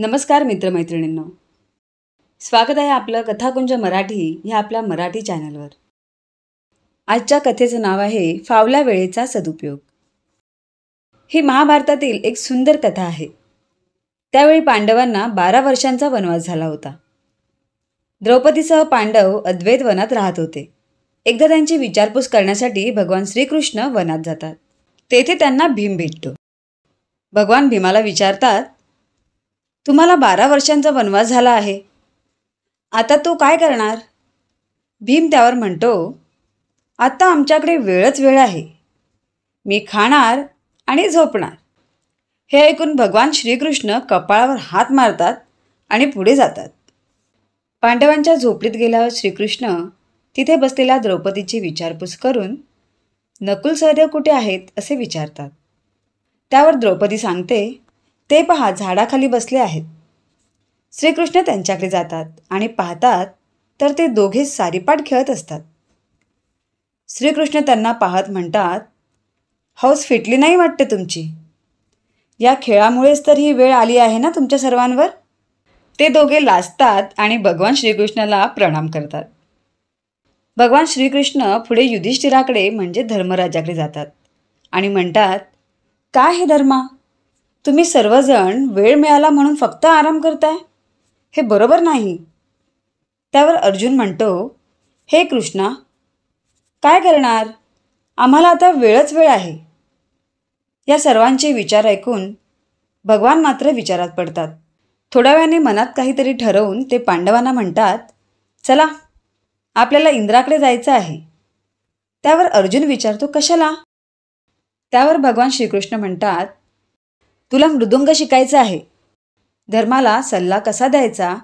नमस्कार मित्रमैत्रिणींनो स्वागत आहे आपलं कथाकुंज मराठी ह्या आपल्या मराठी चॅनलवर आजच्या कथेचं नाव आहे फावल्या वेळेचा सदुपयोग ही महाभारतातील एक सुंदर कथा आहे त्यावेळी पांडवांना बारा वर्षांचा वनवास झाला होता द्रौपदीसह पांडव अद्वैत वनात राहत होते एकदा त्यांची विचारपूस करण्यासाठी भगवान श्रीकृष्ण वनात जातात तेथे त्यांना भीम भेटतो भगवान भीमाला विचारतात तुम्हाला बारा वर्षांचा वनवास झाला आहे आता तू काय करणार भीम त्यावर म्हणतो आता आमच्याकडे वेळच वेळ आहे मी खाणार आणि झोपणार हे ऐकून भगवान श्रीकृष्ण कपाळावर हात मारतात आणि पुढे जातात पांडवांच्या झोपडीत गेल्यावर श्रीकृष्ण तिथे बसलेल्या द्रौपदीची विचारपूस करून नकुल सहदेव कुठे आहेत असे विचारतात त्यावर द्रौपदी सांगते ते पहा झाडाखाली बसले आहेत श्रीकृष्ण त्यांच्याकडे जातात आणि पाहतात तर ते दोघे सारीपाट खेळत असतात श्रीकृष्ण त्यांना पाहत म्हणतात हौस फिटली नाही वाटते तुमची या खेळामुळेच तर ही वेळ आली आहे ना तुमच्या सर्वांवर ते दोघे लाजतात आणि भगवान श्रीकृष्णाला प्रणाम करतात भगवान श्रीकृष्ण पुढे युधिष्ठिराकडे म्हणजे धर्मराजाकडे जातात आणि म्हणतात काय हे धर्मा तुम्ही सर्वजण वेळ मिळाला म्हणून फक्त आराम करताय हे बरोबर नाही त्यावर अर्जुन म्हणतो हे कृष्णा काय करणार आम्हाला आता वेळच वेळ आहे या सर्वांचे विचार ऐकून भगवान मात्र विचारात पडतात थोड्या वेळाने मनात काहीतरी ठरवून ते पांडवांना म्हणतात चला आपल्याला इंद्राकडे जायचं आहे त्यावर अर्जुन विचारतो कशाला त्यावर भगवान श्रीकृष्ण म्हणतात तुला मृदुंग शिकायचं आहे धर्माला सल्ला कसा द्यायचा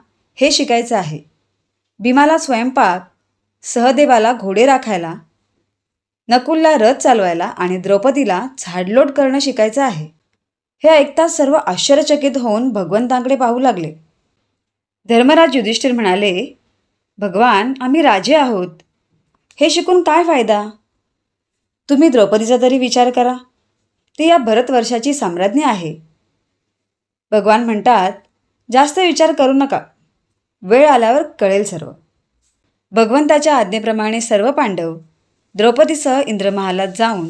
हे शिकायचं आहे भीमाला स्वयंपाक सहदेवाला घोडे राखायला नकुलला रथ चालवायला आणि द्रौपदीला झाडलोट करणं शिकायचं आहे हे ऐकता सर्व आश्चर्यचकित होऊन भगवंतांकडे पाहू लागले धर्मराज युधिष्ठिर म्हणाले भगवान आम्ही राजे आहोत हे शिकून काय फायदा तुम्ही द्रौपदीचा तरी विचार करा ती या भरतवर्षाची साम्राज्ञी आहे भगवान म्हणतात जास्त विचार करू नका वेळ आल्यावर कळेल सर्व भगवंताच्या आज्ञेप्रमाणे सर्व पांडव द्रौपदीसह इंद्रमहालात जाऊन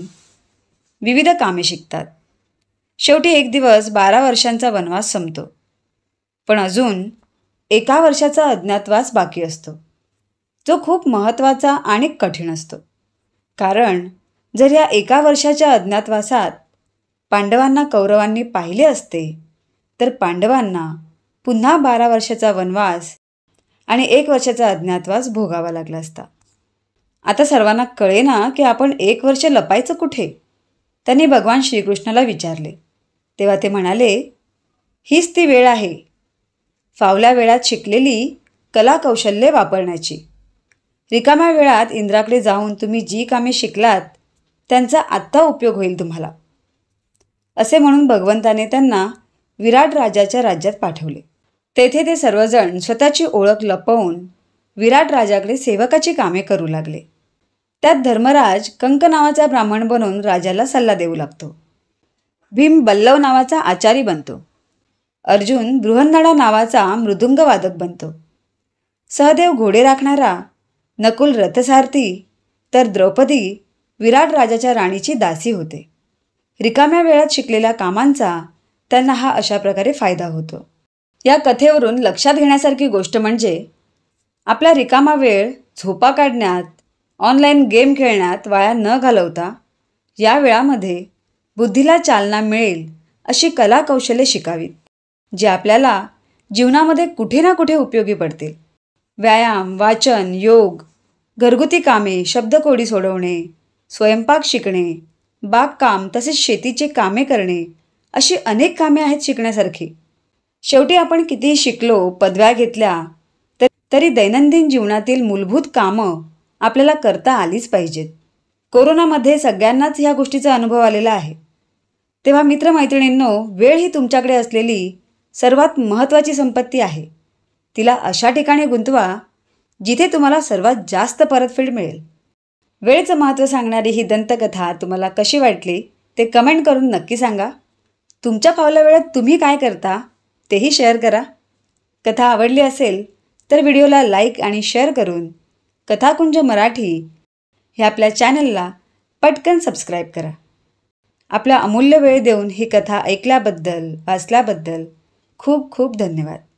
विविध कामे शिकतात शेवटी एक दिवस बारा वर्षांचा वनवास संपतो पण अजून एका वर्षाचा अज्ञातवास बाकी असतो जो खूप महत्त्वाचा आणि कठीण असतो कारण जर या एका वर्षाच्या अज्ञातवासात पांडवांना कौरवांनी पाहिले असते तर पांडवांना पुन्हा बारा वर्षाचा वनवास आणि एक वर्षाचा अज्ञातवास भोगावा लागला असता आता सर्वांना कळे ना की आपण एक वर्ष लपायचं कुठे त्यांनी भगवान श्रीकृष्णाला विचारले तेव्हा ते म्हणाले हीच ती वेळ आहे फावल्या वेळात शिकलेली कलाकौशल्ये वापरण्याची रिकाम्या वेळात इंद्राकडे जाऊन तुम्ही जी कामे शिकलात त्यांचा आत्ता उपयोग होईल तुम्हाला असे म्हणून भगवंताने त्यांना विराट राजाच्या राज्यात पाठवले तेथे ते सर्वजण स्वतःची ओळख लपवून विराट राजाकडे सेवकाची कामे करू लागले त्यात धर्मराज कंक नावाचा ब्राह्मण बनून राजाला सल्ला देऊ लागतो भीम बल्लव नावाचा आचारी बनतो अर्जुन बृहन्नडा नावाचा मृदुंगवादक बनतो सहदेव घोडे राखणारा नकुल रथसारथी तर द्रौपदी विराट राजाच्या राणीची दासी होते रिकाम्या वेळात शिकलेल्या कामांचा त्यांना हा अशा प्रकारे फायदा होतो या कथेवरून लक्षात घेण्यासारखी गोष्ट म्हणजे आपला रिकामा वेळ झोपा काढण्यात ऑनलाईन गेम खेळण्यात वाया न घालवता या वेळामध्ये बुद्धीला चालना मिळेल अशी कला कौशल्ये शिकावीत जे आपल्याला जीवनामध्ये कुठे ना कुठे उपयोगी पडतील व्यायाम वाचन योग घरगुती कामे शब्दकोडी सोडवणे स्वयंपाक शिकणे बागकाम तसेच शेतीचे कामे करणे अशी अनेक कामे आहेत शिकण्यासारखी शेवटी आपण कितीही शिकलो पदव्या घेतल्या तरी दैनंदिन जीवनातील मूलभूत कामं आपल्याला करता आलीच पाहिजेत कोरोनामध्ये सगळ्यांनाच ह्या गोष्टीचा अनुभव आलेला आहे तेव्हा मित्रमैत्रिणींनो वेळ ही तुमच्याकडे असलेली सर्वात महत्त्वाची संपत्ती आहे तिला अशा ठिकाणी गुंतवा जिथे तुम्हाला सर्वात जास्त परतफेड मिळेल वेळेचं महत्त्व सांगणारी ही दंतकथा तुम्हाला कशी वाटली ते कमेंट करून नक्की सांगा तुमच्या फावल्या वेळेत तुम्ही काय करता तेही शेअर करा कथा आवडली असेल तर व्हिडिओला लाईक आणि शेअर करून कथाकुंज मराठी ह्या आपल्या चॅनलला पटकन सबस्क्राईब करा आपला अमूल्य वेळ देऊन ही कथा ऐकल्याबद्दल वाचल्याबद्दल खूप खूप धन्यवाद